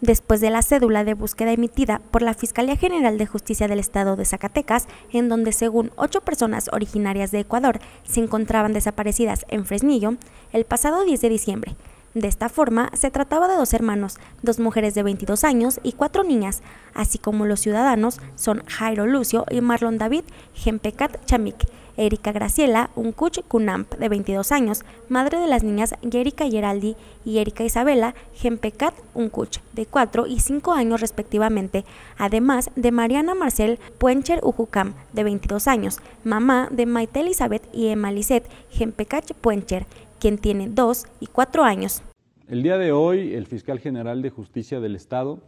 después de la cédula de búsqueda emitida por la Fiscalía General de Justicia del Estado de Zacatecas, en donde según ocho personas originarias de Ecuador se encontraban desaparecidas en Fresnillo el pasado 10 de diciembre. De esta forma, se trataba de dos hermanos, dos mujeres de 22 años y cuatro niñas, así como los ciudadanos son Jairo Lucio y Marlon David Gempecat Chamik. Erika Graciela Uncuch Cunamp, de 22 años, madre de las niñas Yerika Geraldi y Erika Isabela Gempecat Uncuch, de 4 y 5 años respectivamente, además de Mariana Marcel Puencher Ujucam, de 22 años, mamá de Maite Elizabeth y Emma Lisette Gempecat Puencher, quien tiene 2 y 4 años. El día de hoy, el fiscal general de justicia del Estado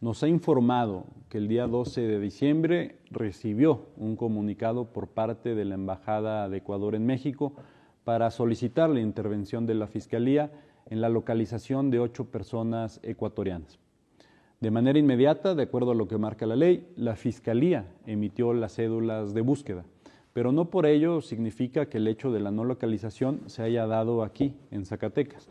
nos ha informado que el día 12 de diciembre recibió un comunicado por parte de la Embajada de Ecuador en México para solicitar la intervención de la Fiscalía en la localización de ocho personas ecuatorianas. De manera inmediata, de acuerdo a lo que marca la ley, la Fiscalía emitió las cédulas de búsqueda, pero no por ello significa que el hecho de la no localización se haya dado aquí, en Zacatecas.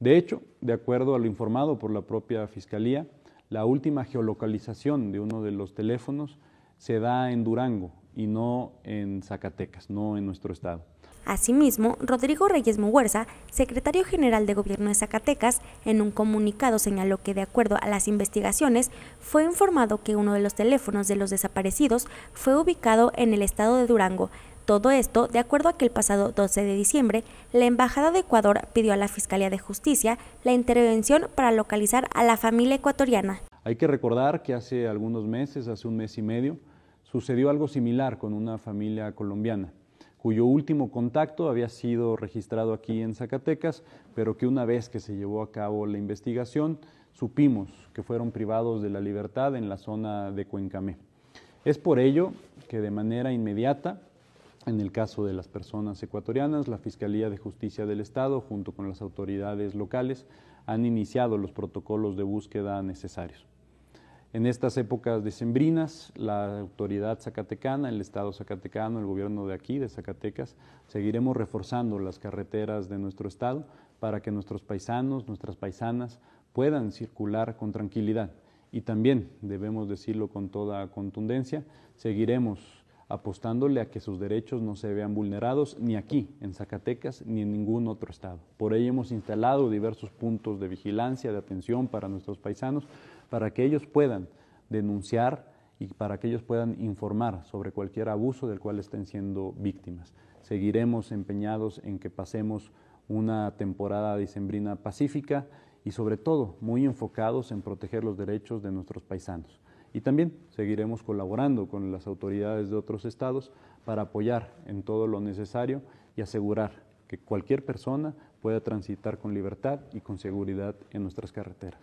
De hecho, de acuerdo a lo informado por la propia Fiscalía, la última geolocalización de uno de los teléfonos se da en Durango y no en Zacatecas, no en nuestro estado. Asimismo, Rodrigo Reyes Moguerza, secretario general de Gobierno de Zacatecas, en un comunicado señaló que de acuerdo a las investigaciones, fue informado que uno de los teléfonos de los desaparecidos fue ubicado en el estado de Durango, todo esto de acuerdo a que el pasado 12 de diciembre la Embajada de Ecuador pidió a la Fiscalía de Justicia la intervención para localizar a la familia ecuatoriana. Hay que recordar que hace algunos meses, hace un mes y medio, sucedió algo similar con una familia colombiana cuyo último contacto había sido registrado aquí en Zacatecas, pero que una vez que se llevó a cabo la investigación, supimos que fueron privados de la libertad en la zona de Cuencamé. Es por ello que de manera inmediata en el caso de las personas ecuatorianas, la Fiscalía de Justicia del Estado, junto con las autoridades locales, han iniciado los protocolos de búsqueda necesarios. En estas épocas decembrinas, la autoridad zacatecana, el Estado zacatecano, el gobierno de aquí, de Zacatecas, seguiremos reforzando las carreteras de nuestro Estado para que nuestros paisanos, nuestras paisanas puedan circular con tranquilidad. Y también, debemos decirlo con toda contundencia, seguiremos apostándole a que sus derechos no se vean vulnerados ni aquí, en Zacatecas, ni en ningún otro estado. Por ello hemos instalado diversos puntos de vigilancia, de atención para nuestros paisanos, para que ellos puedan denunciar y para que ellos puedan informar sobre cualquier abuso del cual estén siendo víctimas. Seguiremos empeñados en que pasemos una temporada dicembrina pacífica y sobre todo muy enfocados en proteger los derechos de nuestros paisanos. Y también seguiremos colaborando con las autoridades de otros estados para apoyar en todo lo necesario y asegurar que cualquier persona pueda transitar con libertad y con seguridad en nuestras carreteras.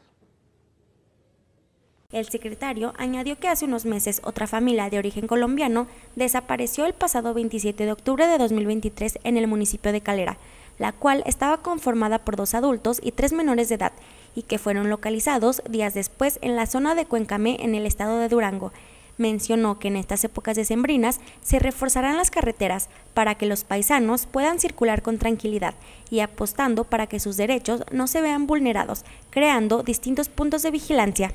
El secretario añadió que hace unos meses otra familia de origen colombiano desapareció el pasado 27 de octubre de 2023 en el municipio de Calera, la cual estaba conformada por dos adultos y tres menores de edad, y que fueron localizados días después en la zona de Cuencamé en el estado de Durango. Mencionó que en estas épocas decembrinas se reforzarán las carreteras para que los paisanos puedan circular con tranquilidad y apostando para que sus derechos no se vean vulnerados, creando distintos puntos de vigilancia